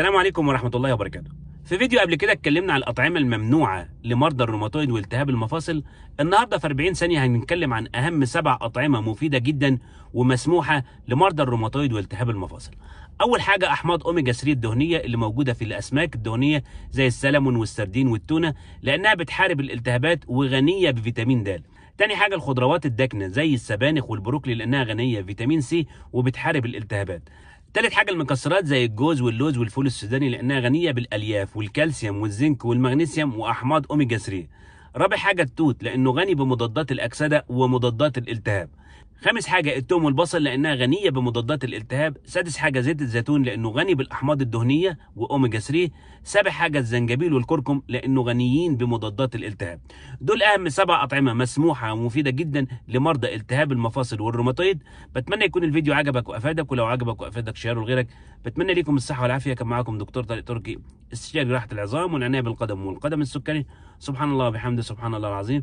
السلام عليكم ورحمة الله وبركاته. في فيديو قبل كده اتكلمنا عن الأطعمة الممنوعة لمرضى الروماتويد والتهاب المفاصل. النهاردة في 40 ثانية هنتكلم عن أهم سبع أطعمة مفيدة جدا ومسموحة لمرضى الروماتويد والتهاب المفاصل. أول حاجة أحماض أوميجا 3 الدهنية اللي موجودة في الأسماك الدهنية زي السلمون والسردين والتونة لأنها بتحارب الالتهابات وغنية بفيتامين د. تاني حاجة الخضروات الداكنة زي السبانخ والبروكلي لأنها غنية فيتامين سي وبتحارب الالتهابات. تالت حاجة المكسرات زي الجوز واللوز والفول السوداني لأنها غنية بالألياف والكالسيوم والزنك والمغنيسيوم وأحماض أوميجا 3 رابع حاجة التوت لأنه غني بمضادات الأكسدة ومضادات الالتهاب خامس حاجة التوم والبصل لأنها غنية بمضادات الالتهاب سادس حاجة زيت الزيتون لأنه غني بالأحماض الدهنية وأوميجا 3 سابع حاجة الزنجبيل والكركم لأنه غنيين بمضادات الالتهاب دول أهم سبع أطعمة مسموحة ومفيدة جدا لمرضى التهاب المفاصل والروماتويد بتمنى يكون الفيديو عجبك وأفادك ولو عجبك وأفادك شيره لغيرك بتمنى ليكم الصحة والعافية كان معاكم دكتور طارق تركي استشاري راحة العظام والعناية بالقدم والقدم السكري سبحان الله وبحمده سبحان الله العظيم